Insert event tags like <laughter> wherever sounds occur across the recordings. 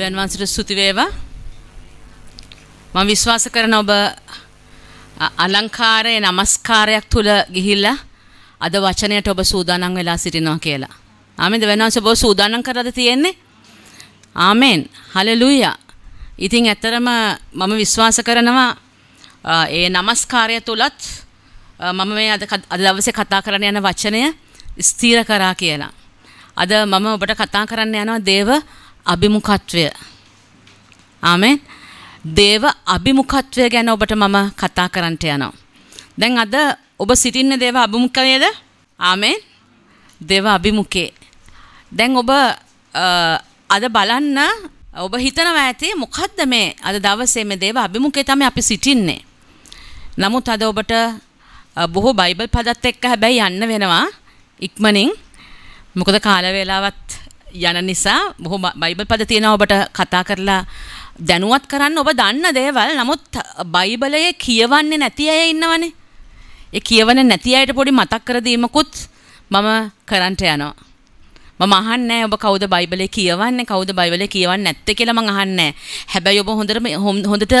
දෙවන් වහන්සේට ස්තුති වේවා. මම විශ්වාස කරන ඔබ අලංකාරයේ নমස්කාරයක් තුල ගිහිල්ලා අද වචනයට ඔබ සූදානම් වෙලා සිටිනවා කියලා. ආමෙන් දෙවන් වහන්සේ ඔබ සූදානම් කරලාද තියෙන්නේ? ආමෙන්. හලෙලූයා. ඉතින් ඇත්තරම මම විශ්වාස කරනවා ඒ নমස්කාරය තුලත් මම මේ අද අද දවසේ කතා කරන්න යන වචනය ස්ථීර කරා කියලා. අද මම ඔබට කතා කරන්න යනවා දේව අභිමුඛත්වය ආමෙන් දේව අභිමුඛත්වය ගැන ඔබට මම කතා කරන්නට යනවා දැන් අද ඔබ සිටින්නේ දේව අභිමුඛයේද ආමෙන් දේව අභිමුඛේ දැන් ඔබ අද බලන්න ඔබ හිතනවා ඇති මොකද්ද මේ අද දවසේ මේ දේව අභිමුඛේ තමයි අපි සිටින්නේ නමුත් අද ඔබට බොහෝ බයිබල් පදත් එක්ක හැබැයි යන්න වෙනවා ඉක්මනින් මොකද කාල වේලාවත් යන නිසා බොහොම බයිබල් පද තියෙනවා ඔබට කතා කරලා දැනුවත් කරන්න ඔබ දන්න දේවල් නමුත් බයිබලයේ කියවන්නේ නැති අය ඉන්නවනේ. ඒ කියවන නැති අයට පොඩි මතක් කර දීමකුත් මම කරන්ට යනවා. මම අහන්නේ ඔබ කවුද බයිබලේ කියවන්නේ කවුද බයිබලේ කියවන්නේ නැත්තේ කියලා මං අහන්නේ. හැබැයි ඔබ හොඳට හොඳට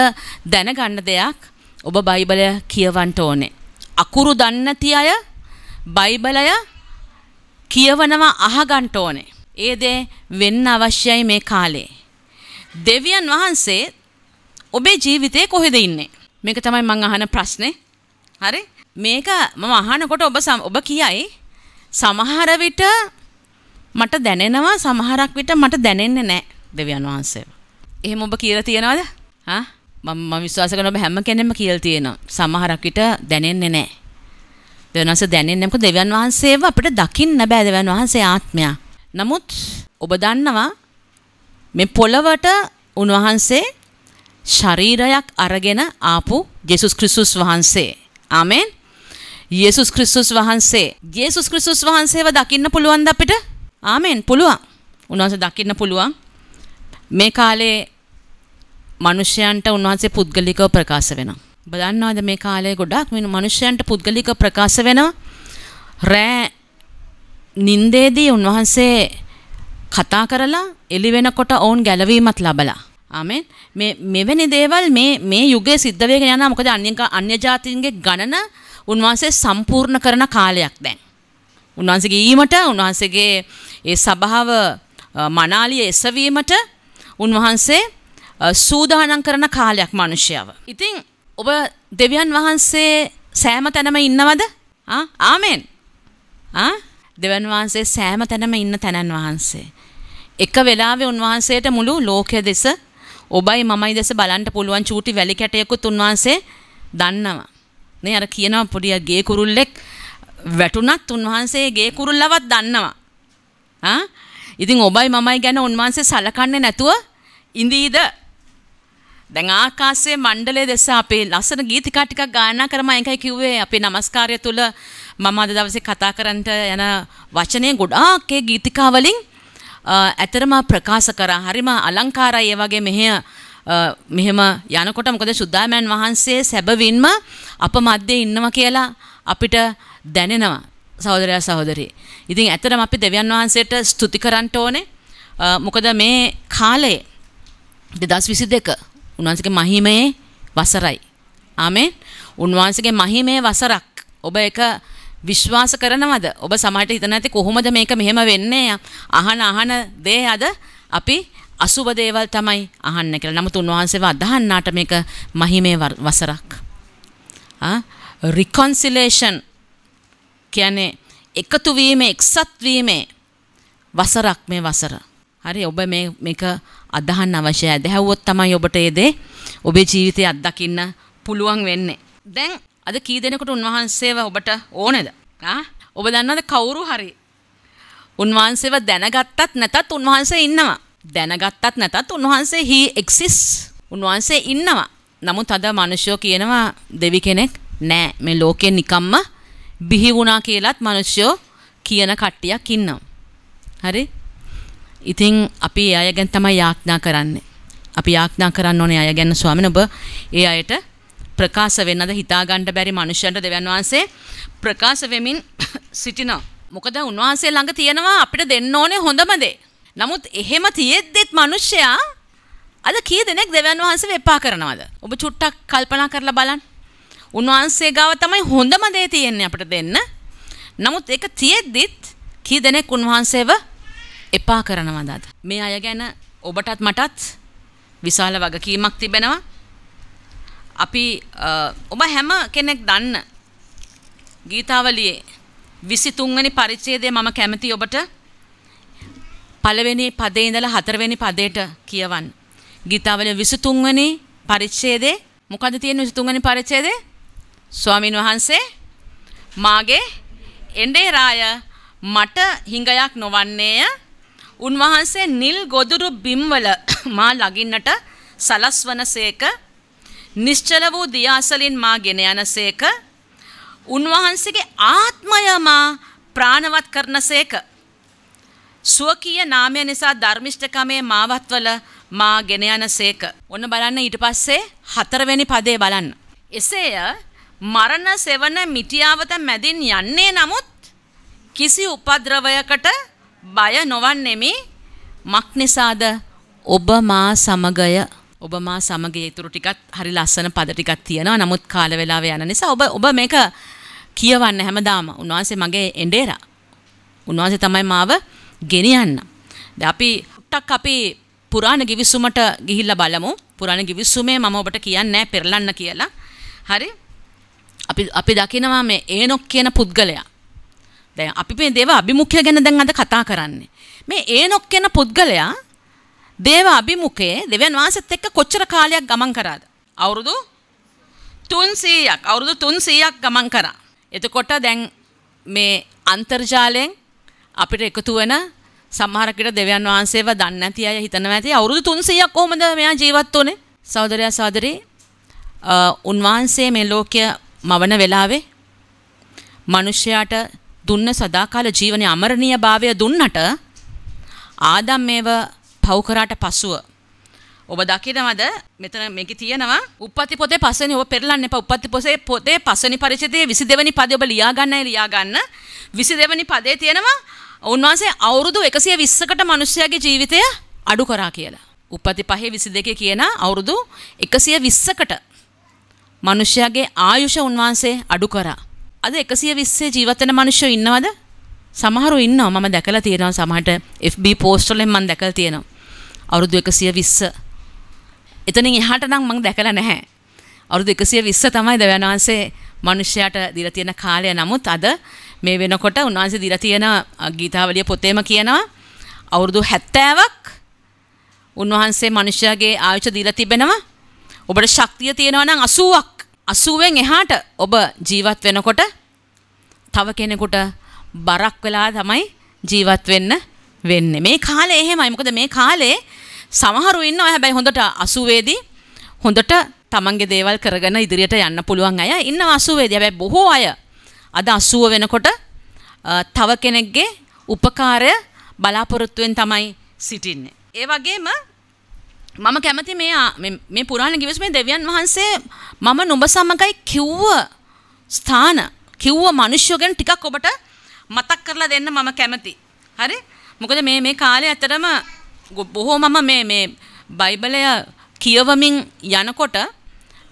දැනගන්න දෙයක් ඔබ බයිබලය කියවන්න ඕනේ. අකුරු දන්නේ නැති අය බයිබලය කියවනවා අහගන්න ඕනේ. ඒ දේ වෙන්න අවශ්‍යයි මේ කාලේ. දෙවියන් වහන්සේ ඔබේ ජීවිතේ කොහෙද ඉන්නේ? මේක තමයි මම අහන ප්‍රශ්නේ. හරි? මේක මම අහනකොට ඔබ ඔබ කියයි සමහර විට මට දැනෙනවා සමහරක් විට මට දැනෙන්නේ නැහැ දෙවියන් වහන්සේව. එහෙම ඔබ කියලා තියනවද? හා? මම මම විශ්වාස කරන ඔබ හැම කෙනෙම කියලා තියෙනවා. සමහරක් විට දැනෙන්නේ නැහැ. දෙවියන් වහන්සේ දැනෙන්නේ නැහැ. මොකද දෙවියන් වහන්සේව අපිට දකින්න බෑ දෙවියන් වහන්සේ ආත්මයක්. නමුත් ඔබ දන්නවා මේ පොළවට උන්වහන්සේ ශරීරයක් අරගෙන ආපු ජෙසුස් ක්‍රිස්තුස් වහන්සේ. ආමෙන්. යේසුස් ක්‍රිස්තුස් වහන්සේ. ජේසුස් ක්‍රිස්තුස් වහන්සේව දකින්න පුළුවන්ද අපිට? ආමෙන්. පුළුවන්. උන්වහන්සේ දකින්න පුළුවන්. මේ කාලේ මිනිසයන්ට උන්වහන්සේ පුද්ගලිකව ප්‍රකාශ වෙනවා. ඔබ දන්නවද මේ කාලේ ගොඩාක් මිනිසයන්ට පුද්ගලිකව ප්‍රකාශ වෙනවා? රෑ නින්දේදී උන්වහන්සේ කතා කරලා එළි වෙනකොට ඔවුන් ගැලවීමත් ලබලා ආමෙන් මේ මෙවැනි දේවල් මේ මේ යුගයේ සිද්ධ වෙගෙන යනවා මොකද අන්‍ය අන්‍ය ජාතීන්ගේ ගණන උන්වහන්සේ සම්පූර්ණ කරන කාලයක් දැන් උන්වහන්සේගේ ඊමට උන්වහන්සේගේ ඒ සභාව මනාලිය එසවීමට උන්වහන්සේ සූදානම් කරන කාලයක් මිනිසයව. ඉතින් ඔබ දෙවියන් වහන්සේ සෑම තැනම ඉන්නවද? ආ ආමෙන්. ආ දෙවන් වහන්සේ සෑම තැනම ඉන්න තැනන් වහන්සේ. එක වෙලාවේ උන්වහන්සේට මුළු ලෝකය දෙස ඔබයි මමයි දෙස බලන්න පුළුවන් චූටි වැලි කැටයකුත් උන්වහන්සේ දන්නවා. නේ අර කියනවා පොඩි ගේ කුරුල්ලෙක් වැටුණත් උන්වහන්සේ ගේ කුරුල්ලවත් දන්නවා. ආ ඉතින් ඔබයි මමයි ගැන උන්වහන්සේ සලකන්නේ නැතුව ඉඳීද දැන් ආකාශයේ මණ්ඩලය දෙස අපේ ලස්සන ගීතිකා ටිකක් ගායනා කරම එකයි කිව්වේ අපේ নমස්කාරය තුල මම අද දවසේ කතා කරන්නට යන වචනය ගොඩාක් ඒ ගීතිකා වලින් ඇතරම ප්‍රකාශ කරා හරිම අලංකාරයි ඒ වගේ මෙහෙය මෙහෙම යනකොට මොකද සුද්දාමයන් වහන්සේ සැබවින්ම අප මැද්දේ ඉන්නවා කියලා අපිට දැනෙනවා සහෝදරයා සහෝදරී. ඉතින් ඇත්තටම අපි දෙවියන් වහන්සේට ස්තුති කරන්න ඕනේ. මොකද මේ කාලයේ 2022 උන්වහන්සේගේ මහිමේ වසරයි. ආමෙන්. උන්වහන්සේගේ මහිමේ වසරක් ඔබ එක විශ්වාස කරනවද? ඔබ සමහරට හිතන ඇති කොහොමද මේක මෙහෙම වෙන්නේ? අහන අහන දේ අද අපි අසුබ දේවල් තමයි අහන්න කියලා. නමුත් උන්වහන්සේව අදහන්නාට මේක මහිමේ වසරක්. ආ reconciliation කියන්නේ එකතු වීම, එක්සත් වීම වසරක් මේ වසර. හරි ඔබ මේ මේක අදහන්න අවශ්‍යයි. දැහැව්වොත් තමයි ඔබට ඒ දේ ඔබේ ජීවිතය අත්දකින්න පුළුවන් වෙන්නේ. දැන් අද කී දෙනෙකුට උන්වහන්සේව ඔබට ඕනේද? ඔබ දන්නවද කවුරු හරි උන්වහන්සේව දැනගත්තත් නැතත් උන්වහන්සේ ඉන්නවා. දැනගත්තත් නැතත් උන්වහන්සේ he exists. උන්වහන්සේ ඉන්නවා. නමුත් අද මිනිස්සු කියනවා දෙවි කෙනෙක් නෑ මේ ලෝකේ නිකම්ම බිහි වුණා කියලාත් මිනිස්සු කියන කට්ටියක් ඉන්නවා. හරි? ඉතින් අපි ඒ අය ගැන තමයි යාඥා කරන්නේ. අපි යාඥා කරන්න ඕනේ අය ගැන ස්වාමීන් ඔබ ඒ අයට ප්‍රකාශ වෙන්නද හිතාගන්න බැරි මනුෂ්‍යයන්ට දෙවියන් වහන්සේ ප්‍රකාශ වෙමින් <coughs> සිටිනවා. මොකද උන්වහන්සේ ළඟ තියෙනවා අපිට දෙන්න ඕනේ හොඳම දේ. නමුත් එහෙම තියෙද්දිත් මිනිස්සයා අද කී දෙනෙක් දෙවියන් වහන්සේ වෙපා කරනවද? ඔබ චුට්ටක් කල්පනා කරලා බලන්න. උන්වහන්සේ ගාව තමයි හොඳම දේ තියෙන්නේ අපිට දෙන්න. නමුත් ඒක තියෙද්දිත් කී දෙනෙක් උන්වහන්සේව එපා කරනවද මේ අය ගැන ඔබටත් මටත් විශාල වගකීමක් තිබෙනවා. අපි ඔබ හැම කෙනෙක් දන්න ගීතාවලියේ 23 වෙනි පරිච්ඡේදය මම කැමති ඔබට පළවෙනි පදේ ඉඳලා හතරවෙනි පදයට කියවන්න. ගීතාවලියේ 23 වෙනි පරිච්ඡේදේ මොකද තියෙන්නේ 23 වෙනි පරිච්ඡේදේ? ස්වාමින් වහන්සේ මාගේ එඬේ රාය මට හිඟයක් නොවන්නේය. උන්වහන්සේ නිල් ගොදුරු බිම්වල මා ළඟින්නට සලස්වනසේක නිශ්චල වූ දියාසලින් මා ගෙන යනසේක උන්වහන්සේගේ ආත්මය මා ප්‍රාණවත් කරනසේක ස්වකීය නාමය නිසා ධර්මිෂ්ඨකමේ මාවත්වල මා ගෙන යනසේක ඔන්න බලන්න ඊට පස්සේ හතරවෙනි පදේ බලන්න එසේය මරණ සෙවන මිටියාවත මැදින් යන්නේ නමුත් කිසි උපද්‍රවයකට බය නොවන්නෙමි මක් නිසාද ඔබ මා සමගය ඔබ මා සමග ඊතුරු ටිකත් හරි ලස්සන පද ටිකක් තියෙනවා. නමුත් කාල වේලාව යන නිසා ඔබ ඔබ මේක කියවන්න හැමදාම. උන්වහන්සේ මගේ එඬේරා. උන්වහන්සේ තමයි මාව ගෙනියන්න. දැන් අපි ටක් අපි පුරාණ ගිවිසුමට ගිහිල්ලා බලමු. පුරාණ ගිවිසුමේ මම ඔබට කියන්නේ පෙරලන්න කියලා. හරි? අපි අපි දකිනවා මේ ඒනොක් කියන පුද්ගලයා. දැන් අපි මේ දේව අභිමුඛය ගැන දැන් අද කතා කරන්නේ. මේ ඒනොක් කියන පුද්ගලයා දේව අභිමුඛයේ දෙවියන් වහන්සේත් එක්ක කොච්චර කාලයක් ගමන් කරාද? අවුරුදු 300ක්. අවුරුදු 300ක් ගමන් කරා. එතකොට දැන් මේ අන්තර්ජාලයෙන් අපිට එකතු වෙන සමහරකට දෙවියන් වහන්සේව දන්නේ නැති අය හිතනවා ඇති අවුරුදු 300ක් කොහොමද මෙයා ජීවත් වුනේ? සහෝදරයා සහෝදරි, උන්වහන්සේ මේ ලෝකය මවන වෙලාවේ මිනිසයාට දුන්න සදාකාල ජීවනයේ අමරණීය භාවය දුන්නට ආදම් මේව පව් කරාට පසුව ඔබ දකිනවද මෙතන මේක තියෙනවා උපපති පොතේ පස්වෙනි ඔබ පෙරලන්න එපා උපපති පොතේ පොතේ පස්වෙනි පරිච්ඡේදයේ 22වෙනි පදේ ඔබ ලියා ගන්නයි ලියා ගන්න 22වෙනි පදේ තියෙනවා උන්වහන්සේ අවුරුදු 120කට මිනිස්සයාගේ ජීවිතය අඩු කරා කියලා. උපපති පහේ 22 කියන අවුරුදු 120කට මිනිස්සයාගේ ආයුෂ උන්වහන්සේ අඩු කරා. අද 120 ජීවත් වෙන මිනිස්සු ඉන්නවද? සමහරු ඉන්නවා මම දැකලා තියෙනවා සමහරට FB පෝස්ට් වලින් මම දැකලා තියෙනවා. අවුරුදු 120. එතනින් එහාට නම් මම දැකලා නැහැ. අවුරුදු 120 තමයි දෙවියන් වහන්සේ මිනිස්යාට දීලා තියෙන කාලය. නමුත් අද මේ වෙනකොට උන්වහන්සේ දීලා තියෙන ගීතාවලිය පොතේම කියනවා අවුරුදු 70ක් උන්වහන්සේ මිනිස්යාගේ ආයුෂ දීලා තිබෙනවා. ඔබට ශක්තිය තියෙනවා නම් 80ක් 80න් එහාට ඔබ ජීවත් වෙනකොට තව කෙනෙකුට බරක් වෙලා තමයි ජීවත් වෙන්න වෙන්නේ. මේ කාලේ එහෙමයි. මොකද මේ කාලේ සමහරු ඉන්නවා හැබැයි හොඳට 80 දී හොඳට තමන්ගේ දේවල් කරගෙන ඉදිරියට යන්න පුළුවන් අය ඉන්නවා 80 දී. හැබැයි බොහෝ අය අද 80 වෙනකොට තව කෙනෙක්ගේ උපකාරය බලාපොරොත්තුවෙන් තමයි සිටින්නේ. ඒ වගේම මම කැමති මේ මේ පුරාණ ගිවිසුමේ දෙවියන් වහන්සේ මම නුඹ සමගයි කිව්ව ස්ථාන කිව්ව මිනිස්සු ගැන ටිකක් ඔබට මතක් කරලා දෙන්න මම කැමති. හරි? මොකද මේ මේ කාලේ ඇත්තටම බොහෝ මම මේ මේ බයිබලය කියවමින් යනකොට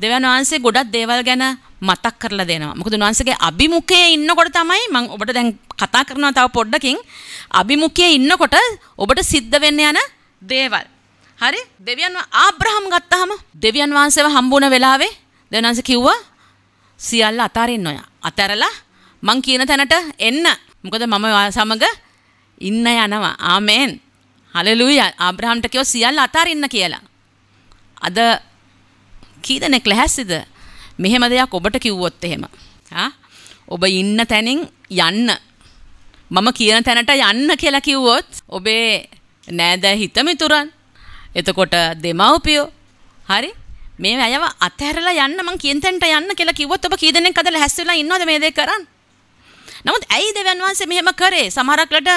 දෙවන් වහන්සේ ගොඩක් දේවල් ගැන මතක් කරලා දෙනවා. මොකද උන්වහන්සේගේ අභිමුඛයේ ඉන්නකොට තමයි මම ඔබට දැන් කතා කරනවා තව පොඩ්ඩකින්. අභිමුඛයේ ඉන්නකොට ඔබට සිද්ධ වෙන්න යන දේවල්. හරි? දෙවියන් ආබ්‍රහම් ගත්තාම දෙවියන් වහන්සේව හම්බුණ වෙලාවේ දෙවියන් වහන්සේ කිව්වා සියල්ල අතාරින්න ඔයා. අතරලා මං කියන තැනට එන්න. මොකද මම සමග ඉන්න යනවා. ආමෙන්. හලලුයි ආබ්‍රහම්ට කියෝ සියල් අතාරින්න කියලා. අද කී දෙනෙක් ලැහැස්සිද මෙහෙම දෙයක් ඔබට කිව්වොත් එහෙම. ඔබ ඉන්න තැනින් යන්න. මම කියන තැනට යන්න කියලා කිව්වොත් ඔබේ නෑද හිතමිතුරන් එතකොට දෙමව්පියෝ හරි මේ අයව අතහැරලා යන්න මං කියන තැනට යන්න කියලා කිව්වොත් ඔබ කී දෙනෙක් අද ලැහැස්සෙලා ඉන්නවද මේ දේ කරන්නේ නමුත් ඇයි දෙවන් වහන්සේ මෙහෙම කරේ? සමහරක්ලට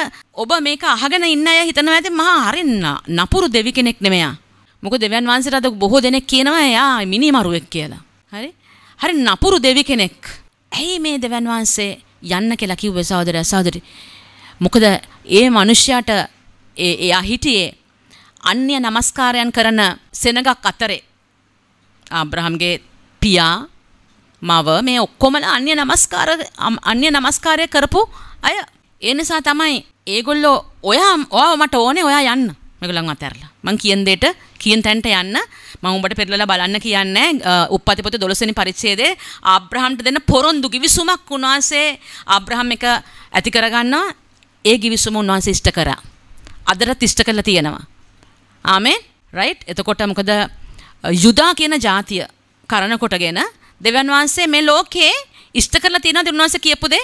ඔබ මේක අහගෙන ඉන්න අය හිතනවා ඇති මහා හරින්න නපුරු දෙවි කෙනෙක් නෙමෙයා. මොකද දෙවන් වහන්සේට අද බොහෝ දෙනෙක් කියනවා එයා මිනිමරුවෙක් කියලා. හරි? හරි නපුරු දෙවි කෙනෙක්. ඇයි මේ දෙවන් වහන්සේ යන්න කියලා කිව්වේ සහෝදරයා සහෝදරි? මොකද ඒ මිනිස්යාට එයා හිටියේ අන්‍ය නමස්කාරයන් කරන සෙනගක් අතරේ ආබ්‍රහම්ගේ පියා මව මේ ඔක්කොමල අන්‍ය නමස්කාර අන්‍ය නමස්කාරය කරපු අය ඒ නිසා තමයි ඒගොල්ලෝ ඔයා ඔයා මට ඕනේ ඔයා යන්න මේගොල්ලන් අතහැරලා මං කියන දෙයට කියන තැනට යන්න මම උඹට පෙරලලා බලන්න කියන්නේ උප්පති පොතේ 12 වෙනි පරිච්ඡේදයේ ආබ්‍රහම්ට දෙන පොරොන්දු කිවිසුමක් උන්වහන්සේ ආබ්‍රහම් එක ඇති කරගන්නවා ඒ කිවිසුම උන්වහන්සේ ඉෂ්ට කරා අදටත් ඉෂ්ට කරලා තියෙනවා ආමෙන් රයිට් එතකොට මොකද යුදා කියන જાතිය කරන කොටගෙන දෙවන් වහන්සේ මේ ලෝකේ ඉෂ්ට කරලා තියෙනවද උන්වහන්සේ කියපු දේ?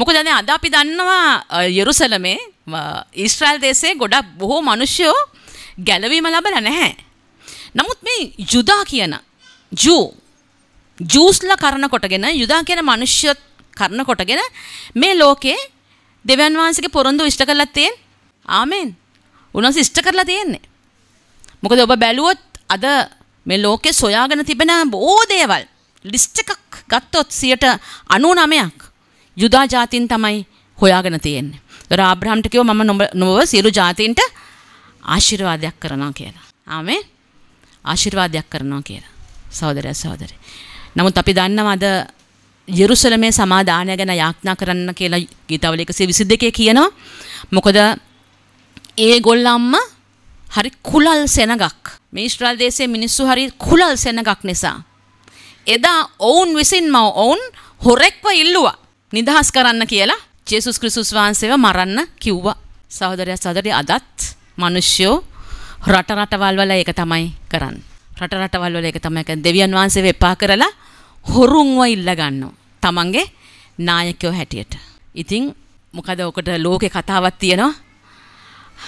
මොකද දැන් අද අපි දන්නවා යෙරුසලමේ ඊශ්‍රායල් දේශයේ ගොඩක් බොහෝ මිනිස්සුෝ ගැලවීම ලැබලා නැහැ. නමුත් මේ යුදා කියන ජූ ජූස්ලා කරන කොටගෙන යුදා කියන මිනිස්සු කරන කොටගෙන මේ ලෝකේ දෙවන් වහන්සේගේ පොරොන්දු ඉෂ්ට කරලා තියෙන. ආමෙන්. උන්වහන්සේ ඉෂ්ට කරලා තියෙන්නේ. මොකද ඔබ බැලුවොත් අද මේ ලෝකේ සොයාගෙන තිබෙන බොහෝ දේවල් ලිස්ට් එකක් ගත්තොත් 99ක් යුදා ජාතීන් තමයි හොයාගෙන තියෙන්නේ. ඒතර ආබ්‍රහම්ට කිව්ව මම නොව සියලු ජාතීන්ට ආශිර්වාදයක් කරනවා කියලා. ආමේ ආශිර්වාදයක් කරනවා කියලා. සහෝදරයා සහෝදරේ. නමුත් අපි දන්නවද යෙරුසලමේ සමාදානය ගැන යාඥා කරන්න කියලා ගීතවල 122 කියනවා. මොකද ඒ ගොල්ලම්ම හරි කුලල් සෙනගක් මේ ඊශ්‍රායල් දේශයේ මිනිස්සු හරි කුලල් සෙනගක් නිසා එදා ඔවුන් විසින්ම ඔවුන් හොරෙක්ව ඉල්ලුවා නිදහස් කරන්න කියලා ජේසුස් ක්‍රිස්තුස් වහන්සේව මරන්න කිව්වා සහෝදරයා සහෝදරිය අදත් මිනිස්සු රට රටවල් වල ඒක තමයි කරන්නේ රට රටවල් වල ඒක තමයි කරන්නේ දෙවියන් වහන්සේව එපා කරලා හොරුන්ව ඉල්ල ගන්නවා තමන්ගේ නායකයෝ හැටියට ඉතින් මොකද ඔකට ලෝකේ කතාවක් තියෙනවා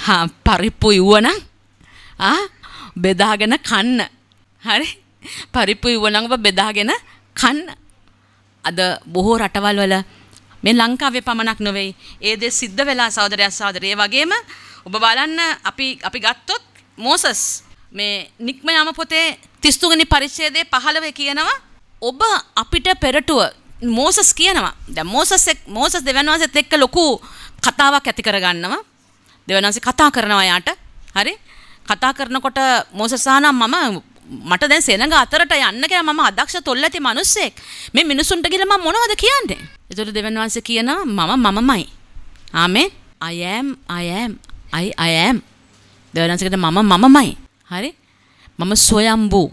හා පරිප්පු යුවනම් ආ බෙදාගෙන කන්න. හරි? පරිප්පු ඉවනඟව බෙදාගෙන කන්න. අද බොහෝ රටවල් වල මේ ලංකාවේ පමණක් නොවේ. ඒ දේ සිද්ධ වෙලා සහෝදරයා සහෝදරේ වගේම ඔබ බලන්න අපි අපි ගත්තොත් මෝසස් මේ නික්ම යම පොතේ 33 වෙනි පරිච්ඡේදයේ 15 කියනවා ඔබ අපිට පෙරටුව මෝසස් කියනවා. දැන් මෝසස් මෝසස් දෙවියන් වහන්සේත් එක්ක ලොකු කතාවක් ඇති කරගන්නවා. දෙවියන් වහන්සේ කතා කරනවා යාට. හරි? කතා කරනකොට මෝසසානම් මම මට දැන් සෙනඟ අතරට යන්න කියලා මම අදක්ෂ තොල්ලති මිනිස්සෙක්. මේ මිනිසුන්ට කියලා මම මොනවද කියන්නේ? ඒතර දෙවන් වහන්සේ කියනවා මම මමමයි. ආමෙන්. I am I am I I am. දෙවන් වහන්සේ කියනවා මම මමමයි. හරි? මම සොයම්බූ.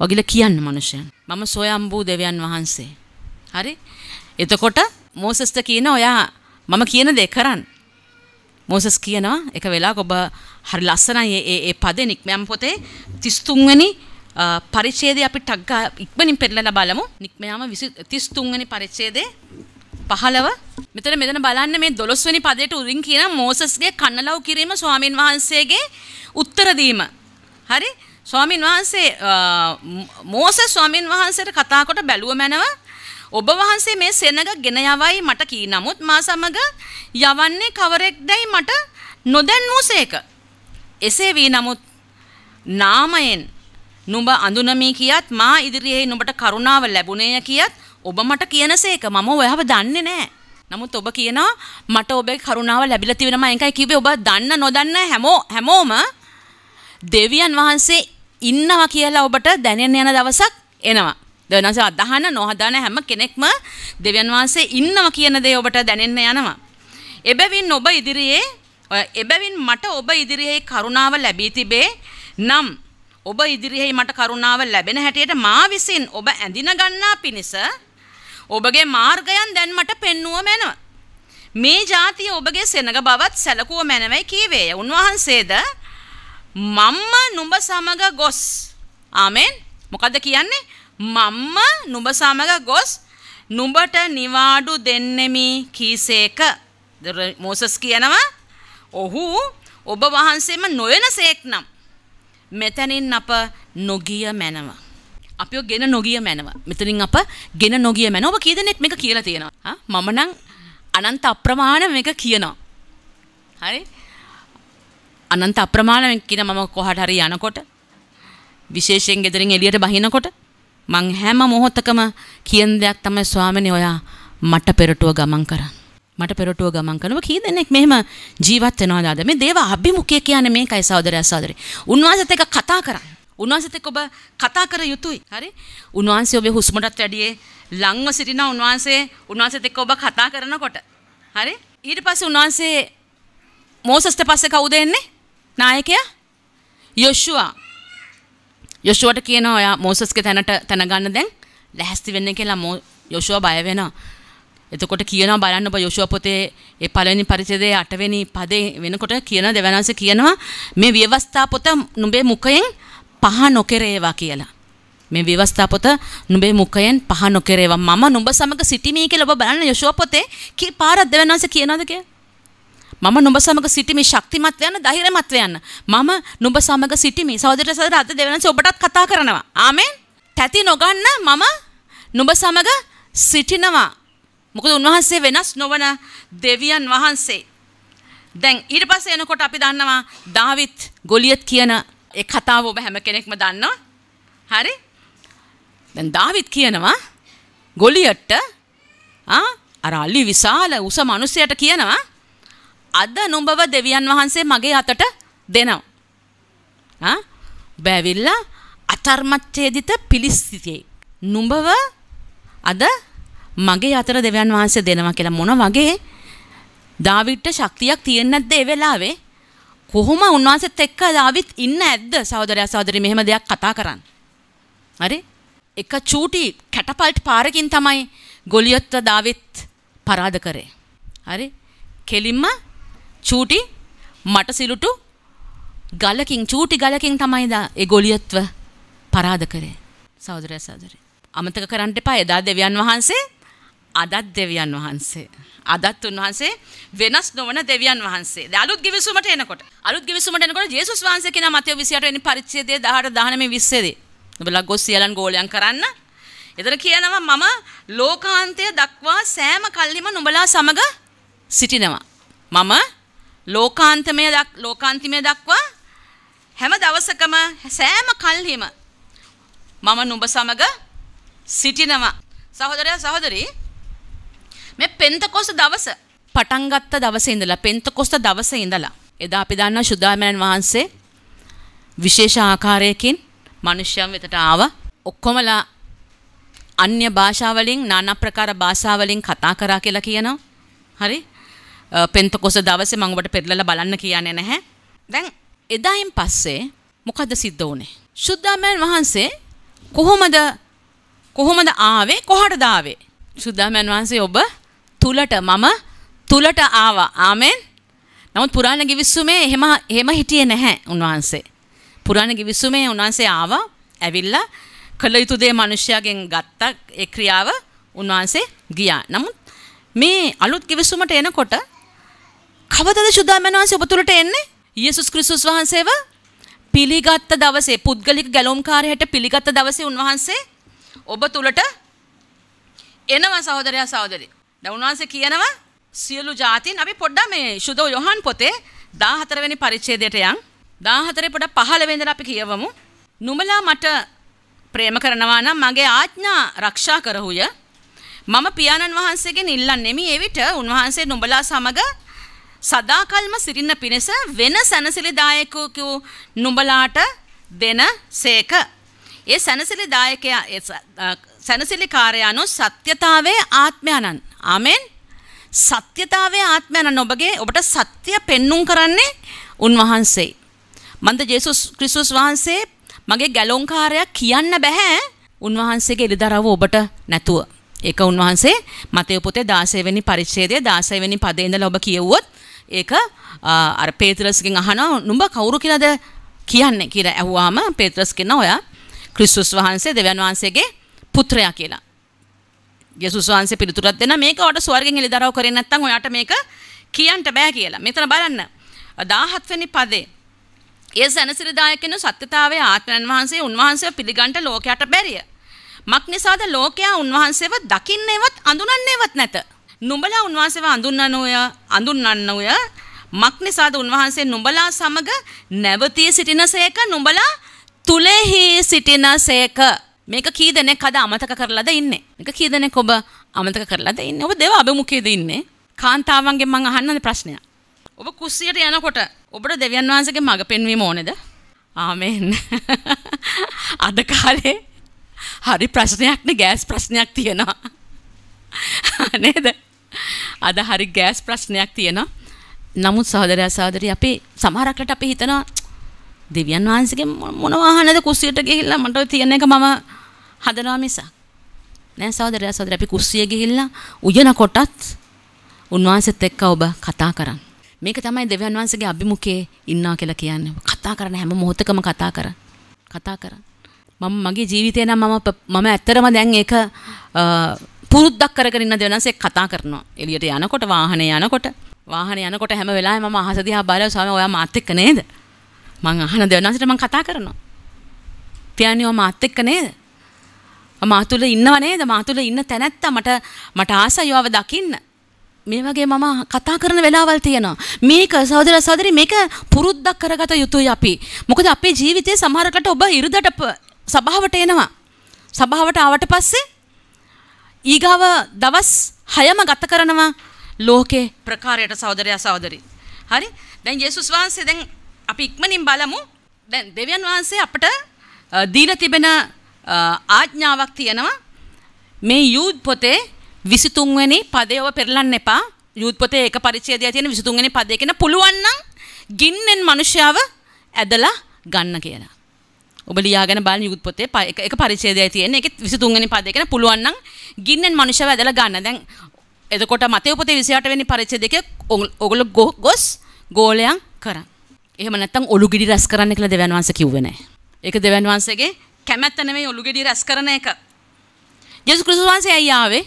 වගිල කියන්න මිනිසයන්. මම සොයම්බූ දෙවියන් වහන්සේ. හරි? එතකොට මෝසස්ට කියන ඔයා මම කියන දේ කරන්න. මෝසස් කියනවා එක වෙලාවක ඔබ හරි ලස්සනයි ඒ ඒ පදේ නික්මයන් පොතේ 33 වෙනි පරිච්ඡේදය අපි ටග් ඉක්මනින් පෙරලලා බලමු නික්මයාම 33 වෙනි පරිච්ඡේදේ 15 මෙතන මෙතන බලන්න මේ 12 වෙනි පදයට උරින් කියන මෝසස්ගේ කන්නලව් කිරීම ස්වාමින් වහන්සේගේ උත්තර දීම හරි ස්වාමින් වහන්සේ මෝසස් ස්වාමින් වහන්සේට කතා කොට බැලුව මැනව ඔබ වහන්සේ මේ සෙනඟ ගෙන යවයි මට කී නමුත් මා සමග යවන්නේ කවරෙක්දයි මට නොදැන් වූසේක. එසේ වී නමුත් නාමයෙන් නුඹ අඳුනමි කියත් මා ඉදිරියේ නුඹට කරුණාව ලැබුණේය කියත් ඔබ මට කියනසේක මම ඔයාව දන්නේ නැහැ. නමුත් ඔබ කියනවා මට ඔබේ කරුණාව ලැබිලා තියෙන මම එකයි කිව්වේ ඔබ දන්න නොදන්න හැමෝ හැමෝම දෙවියන් වහන්සේ ඉන්නවා කියලා ඔබට දැනෙන්න යන දවසක් එනවා. දෙවනස අදහන නොහදාන හැම කෙනෙක්ම දෙවියන් වහන්සේ ඉන්නවා කියන දේ ඔබට දැනෙන්න යනවා. එබැවින් ඔබ ඉදිරියේ එබැවින් මට ඔබ ඉදිරියේ කරුණාව ලැබී තිබේ නම් ඔබ ඉදිරියේ මට කරුණාව ලැබෙන හැටියට මා විසින් ඔබ ඇඳින ගන්නා පිණිස ඔබගේ මාර්ගයන් දැන් මට පෙන්වුව මැනව. මේ જાතිය ඔබගේ සෙනඟ බවත් සැලකුව මැනවයි කීවේය. උන්වහන්සේද මම්ම නුඹ සමග ගොස්. ආමෙන්. මොකද්ද කියන්නේ? මම්ම නුඹ සමග ගොස් නුඹට නිවාඩු දෙන්නෙමි කීසේක මෝසස් කියනවා ඔහු ඔබ වහන්සේම නොයනසේක් නම් මෙතනින් අප නොගිය මැනව අපිෝ ගෙන නොගිය මැනව මෙතනින් අප ගෙන නොගිය මැන ඔබ කියදනෙක් මේක කියලා තියෙනවා මම නම් අනන්ත අප්‍රමාණ මේක කියනවා හරි අනන්ත අප්‍රමාණයෙන් කියන මම කොහට හරි යනකොට විශේෂයෙන් ගෙදරින් එළියට බහිනකොට මං හැම මොහොතකම කියන දෙයක් තමයි ස්වාමීනි ඔයා මට පෙරටුව ගමන් කරන්න. මට පෙරටුව ගමන් කරනවා කී දෙනෙක් මෙහෙම ජීවත් වෙනවාද අද මේ දේව අභිමුඛය කියන්නේ මේකයි සහෝදරයා සහෝදරි. උන්වහන්සේත් එක්ක කතා කරන්න. උන්වහන්සේත් එක්ක ඔබ කතා කර යුතුයි. හරි? උන්වහන්සේ ඔබේ හුස්මටත් වැඩියේ ලංව සිටින උන්වහන්සේ උන්වහන්සේත් එක්ක ඔබ කතා කරනකොට. හරි? ඊට පස්සේ උන්වහන්සේ මෝසස්ට පස්සේ කවුද එන්නේ? නායකයා යොෂුවා යොෂුවට කියනවා ඔයා මෝසස්ගේ තැනට තැන ගන්න දැන් ලැහැස්ති වෙන්න කියලා මෝ යොෂුව බය වෙනවා. එතකොට කියනවා බලන්න ඔබ යොෂුව පොතේ ඒ පළවෙනි පරිච්ඡේදයේ 8 වෙනි පදේ වෙනකොට කියන දෙවනanse කියනවා මේ විවස්ථා පොත නුඹේ මුඛයෙන් පහ නොකරේවා කියලා. මේ විවස්ථා පොත නුඹේ මුඛයෙන් පහ නොකරේවා මම නුඹ සමග සිටිමි කියලා ඔබ බලන්න යොෂුව පොතේ කී පාරක් දෙවනanse කියනවාද කියලා? මම නුඹ සමග සිටිමි ශක්තිමත් වෙන්න ධෛර්යමත් වෙන්න. මම නුඹ සමග සිටිමි. සහෝදර සහෝදර අද දෙවනස ඔබටත් කතා කරනවා. ආමෙන්. තැති නොගන්න මම නුඹ සමග සිටිනවා. මොකද උන්වහන්සේ වෙනස් නොවන දෙවියන් වහන්සේ. දැන් ඊට පස්සේ එනකොට අපි දන්නවා දාවිත් ගොලියත් කියන ඒ කතාව ඔබ හැම කෙනෙක්ම දන්නවා. හරි? දැන් දාවිත් කියනවා ගොලියට්ට ආ අර අලි විශාල උස මිනිසයාට කියනවා අද නුඹව දෙවියන් වහන්සේ මගේ අතට දෙනවා. බැවිල්ලා අතර්මච්ඡේදිත පිලිස්සිතේ. නුඹව අද මගේ අතර දෙවියන් වහන්සේ දෙනවා කියලා මොන වගේ දාවිට්ට ශක්තියක් තියෙන්නේ නැද්ද ඒ වෙලාවේ? කොහොම උන්වහන්සේත් එක්ක දාවිත් ඉන්න ඇද්ද සහෝදරයා සහෝදරි මෙහෙම දෙයක් කතා කරන්න. හරි? එක චූටි කැටපල්ට් පාරකින් තමයි ගොලියොත්ව දාවිත් පරාද කරේ. හරි? කෙලින්ම චූටි මට සිලුටු ගලකින් චූටි ගලකින් තමයි දා ඒ ගොලියත්ව පරාද කරේ සහෝදරය සහෝදරය. අමතක කරන්න එපා එදා දෙවියන් වහන්සේ අදත් දෙවියන් වහන්සේ. අදත් උන්වහන්සේ වෙනස් නොවන දෙවියන් වහන්සේ. අලුත් ගිවිසුමට එනකොට. අලුත් ගිවිසුමට එනකොට ජේසුස් වහන්සේ කියන මතය 28 වෙනි පරිච්ඡේදයේ 18 19 20 දී. ඔබලා ගොස් සියලන් ගෝලයන් කරන්න. එතන කියනවා මම ලෝකාන්තය දක්වා සෑම කල්හිම නුඹලා සමග සිටිනවා. මම ලෝකාන්තමය ලෝකාන්තිමය දක්වා හැම දවසකම සෑම කල්හිම මම නුඹ සමග සිටිනවා. සහෝදරයා සහෝදරි මේ පෙන්තකොස්ත දවස පටන් ගත්ත දවසේ ඉඳලා පෙන්තකොස්ත දවසේ ඉඳලා එදා අපි දන්නා සුදාමයන් වහන්සේ විශේෂ ආකාරයකින් මිනිස්යන් වෙතට ආවා. ඔක්කොමලා අන්‍ය භාෂාවලින් নানা ප්‍රකාර භාෂාවලින් කතා කරා කියලා කියනවා. හරි? පෙන්තකොස දවසේ මම ඔබට පෙරලලා බලන්න කියන්නේ නැහැ. දැන් එදායින් පස්සේ මොකද සිද්ධ වුනේ? සුද්ධාමයන් වහන්සේ කොහොමද කොහොමද ආවේ කොහටද ආවේ? සුද්ධාමයන් වහන්සේ ඔබ තුලට මම තුලට ආවා. ආමෙන්. නමුත් පුරාණ ගිවිසුමේ එහෙම එහෙම හිටියේ නැහැ උන්වහන්සේ. පුරාණ ගිවිසුමේ උන්වහන්සේ ආවා, ඇවිල්ලා කළ යුතු දේ මිනිස්යාගෙන් ගත්ත ඒ ක්‍රියාව උන්වහන්සේ ගියා. නමුත් මේ අලුත් ගිවිසුමට එනකොට කවදද ශුද්ධාත්මයන් වහන්සේ ඔබ තුලට එන්නේ? යේසුස් ක්‍රිස්තුස් වහන්සේව පිළිගත් දවසේ පුද්ගලික ගැලොම්කාරය හැට පිළිගත් දවසේ උන්වහන්සේ ඔබ තුලට එනවා සහෝදරයා සහෝදරි. දැන් උන්වහන්සේ කියනවා සියලු જાතින් අපි පොඩ්ඩක් මේ සුද යොහන් පොතේ 14 වෙනි පරිච්ඡේදයට යන් 14 පොඩ 15 වෙනිදලා අපි කියවමු. නුඹලා මට ප්‍රේම කරනවා නම් මගේ ආඥා ආරක්ෂා කරහුය. මම පියාණන් වහන්සේගෙන් ඉල්ලන්නේමි ඒ විට උන්වහන්සේ නුඹලා සමග සදාකල්ම සිරින්න පිණිස වෙන සැනසිලිදායකයෝ නුඹලාට දෙන සේක. ඒ සැනසිලිදායකයා සැනසිලිකාරයano සත්‍යතාවේ ආත්මයන්න්. ආමෙන්. සත්‍යතාවේ ආත්මයන්න් ඔබගේ ඔබට සත්‍ය පෙන්눔 කරන්නේ උන්වහන්සේ. මන්ද ජේසුස් ක්‍රිස්තුස් වහන්සේ මගේ ගැලොන්කාරයා කියන්න බෑ උන්වහන්සේගේ එළිදරව් ඔබට නැතුව. ඒක උන්වහන්සේ මතය පොතේ 16 වෙනි පරිච්ඡේදයේ 16 වෙනි පදේ ඉඳලා ඔබ කියවුවොත් ඒක අර පේතරස්ගෙන් අහනවා නුඹ කවුරු කියලාද කියන්නේ කියලා ඇහුවාම පේතරස් කියනවා ඔයා ක්‍රිස්තුස් වහන්සේ දෙවියන් වහන්සේගේ පුත්‍රයා කියලා. යේසුස් වහන්සේ පිළිතුරක් දෙනවා මේක ඔයාට ස්වර්ගෙන් එළිදරව් කරේ නැත්නම් ඔයාට මේක කියන්න බෑ කියලා. මෙතන බලන්න 17 වෙනි පදේ ඒ සැනසිරිදායකෙන සත්‍යතාවයේ ආත්මයන් වහන්සේ උන්වහන්සේව පිළිගන්ට ලෝකයට බැරිය. මක් නිසාද ලෝකයා උන්වහන්සේව දකින්නේවත් අඳුනන්නේවත් නැත. නුඹලා උන්වහන්සේව අඳුන්වන ඔය අඳුන්වන්න ඔය මක් නිසාද උන්වහන්සේ නුඹලා සමග නැවතී සිටිනසේක නුඹලා තුලෙහි සිටිනසේක මේක කී දෙනෙක් අද අමතක කරලාද ඉන්නේ මේක කී දෙනෙක් ඔබ අමතක කරලාද ඉන්නේ ඔබ දේව අභිමුඛයේද ඉන්නේ කාන්තාවන්ගෙන් මම අහන්න ප්‍රශ්නයක් ඔබ කුස්සියට යනකොට ඔබට දෙවියන් වහන්සේගේ මඟ පෙන්වීම ඕනේද ආමෙන් අද කාලේ හරි ප්‍රශ්නයක්නේ ගෑස් ප්‍රශ්නයක් තියෙනවා නේද අද හරි ගෑස් ප්‍රශ්නයක් තියෙනවා. නමුත් සහෝදරයා සහෝදරිය අපි සමහරක් ලට අපි හිතනවා දෙවියන් වහන්සේගේ මොන වාහනද කුස්සියට ගිහිල්ලා මට තියෙන එක මම හදනවා මිසක් නෑ සහෝදරයා සහෝදරිය අපි කුස්සිය ගිහිල්ලා උයනකොටත් උන්වහන්සේත් එක්ක ඔබ කතා කරන්න. මේක තමයි දෙවියන් වහන්සේගේ අභිමුඛයේ ඉන්නවා කියලා කියන්නේ. කතා කරන හැම මොහොතකම කතා කරන්න. කතා කරන්න. මම මගේ ජීවිතේ නම් මම මම ඇත්තරම දැන් ඒක පුරුද්දක් කරගෙන ඉන්න දෙවනන්සේ කතා කරනවා. එළියට යනකොට වාහනේ යනකොට වාහනේ යනකොට හැම වෙලාවෙම මම අහස දිහා බලලා ස්වාමී ඔයා මාත් එක්ක නේද? මං අහන දෙවනන්සේට මං කතා කරනවා. පියාණියෝ මාත් එක්ක නේද? මා තුල ඉන්නව නේද? මා තුල ඉන්න තැනැත්තා මට මට ආසයි ඔයාව දකින්න. මේ වගේ මම කතා කරන වෙලාවල් තියෙනවා. මේක සහෝදර සහෝදරි මේක පුරුද්දක් කරගත යුතුයි අපි. මොකද අපේ ජීවිතයේ සමහරකට ඔබ ඉරිදට සභාවට එනවා. සභාවට ආවට පස්සේ ඊගාව දවස් 6ම ගත කරනවා ලෝකේ ප්‍රකාරයට සහෝදරයා සහෝදරි. හරි? දැන් යේසුස් වහන්සේ දැන් අපි ඉක්මනින් බලමු. දැන් දෙවියන් වහන්සේ අපට දීලා තිබෙන ආඥාවක් තියෙනවා. මේ යූද් පොතේ 23 වෙනි පදයව පෙරලන්න එපා. යූද් පොතේ ඒක පරිච්ඡේදය තියෙන 23 වෙනි පදේ කියන පුළුවන් නම් ගින්නෙන් මිනිසයාව ඇදලා ගන්න කියලා. ඔබ ලියාගෙන බලන්න යුත් පොතේ එක පරිච්ඡේදයයි තියෙන්නේ. ඒකේ 23 වෙනි පදේ කියන පුළුවන් නම් ගින්නෙන් මනුෂ්‍යව ඇදලා ගන්න. දැන් එතකොට මතේ උපතේ 28 වෙනි පරිච්ඡේදයේ ඔගොල්ලෝ ගොස් ගෝලයන් කරන්. එහෙම නැත්නම් ඔලු ගෙඩි රැස් කරන්න කියලා දෙවියන් වහන්සේ කිව්වේ නැහැ. ඒක දෙවියන් වහන්සේගේ කැමැත්ත නෙමෙයි ඔලු ගෙඩි රැස් කරන එක. යේසුස් ක්‍රිස්තුස් වහන්සේ ඇයි ආවේ?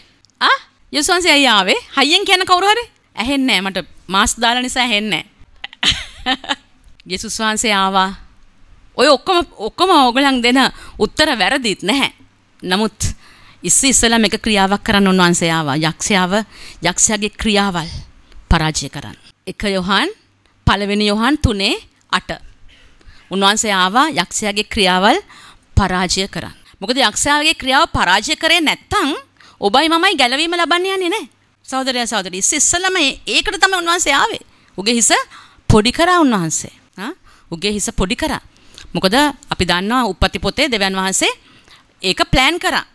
ආ? යේසුස් වහන්සේ ඇයි ආවේ? හයියෙන් කියන කවුරු හරි? ඇහෙන්නේ නැහැ මට මාස් දාලා නිසා ඇහෙන්නේ නැහැ. යේසුස් <laughs> වහන්සේ ආවා ඔය ඔක්කොම ඔක්කොම ඕගලන් දෙන උත්තර වැරදිත් නැහැ. නමුත් ඉස්ස ඉස්සලා මේක ක්‍රියාවක් කරන්න උන්වහන්සේ ආවා. යක්ෂයාව යක්ෂයාගේ ක්‍රියාවල් පරාජය කරන්න. එක යොහන් පළවෙනි යොහන් තුනේ අට. උන්වහන්සේ ආවා යක්ෂයාගේ ක්‍රියාවල් පරාජය කරන්න. මොකද යක්ෂයාගේ ක්‍රියාව පරාජය කරේ නැත්තම් ඔබයි මමයි ගැලවීම ලබන්න යන්නේ නැහැ. සහෝදරයා සහෝදරි ඉස්ස ඉස්සලම ඒකට තමයි උන්වහන්සේ ආවේ. උගේ හිස පොඩි කරා උන්වහන්සේ. උගේ හිස පොඩි කරා. මොකද අපි දන්නවා උප්පත්ති පොතේ දෙවියන් වහන්සේ ඒක ප්ලෑන් කරා.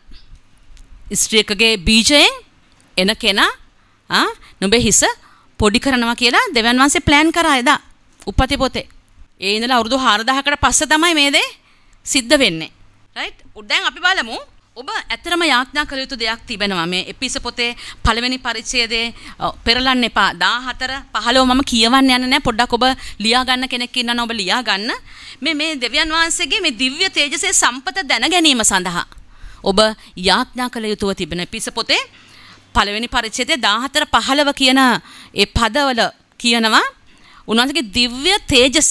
ස්ත්‍රියකගේ බීජයෙන් එන කෙනා ආ නුඹේ හිස පොඩි කරනවා කියලා දෙවියන් වහන්සේ ප්ලෑන් කරා එදා උප්පත්ති පොතේ. ඒ ඉඳලා අවුරුදු 4000කට පස්සේ තමයි මේ දේ සිද්ධ වෙන්නේ. රයිට්? දැන් අපි බලමු ඔබ ඇත්තරම යාඥා කළ යුතු දෙයක් තිබෙනවා මේ එපිස පොතේ පළවෙනි පරිච්ඡේදයේ පෙරලන්න එපා 14 15 මම කියවන්න යන්නේ නැහැ පොඩ්ඩක් ඔබ ලියා ගන්න කෙනෙක් ඉන්නවනම් ඔබ ලියා ගන්න මේ මේ දෙවියන් වහන්සේගේ මේ දිව්‍ය තේජසේ සම්පත දැන ගැනීම සඳහා ඔබ යාඥා කළ යුතුව තිබෙන එපිස පොතේ පළවෙනි පරිච්ඡේදයේ 14 15 කියන ඒ පදවල කියනවා උන්වහන්සේගේ දිව්‍ය තේජස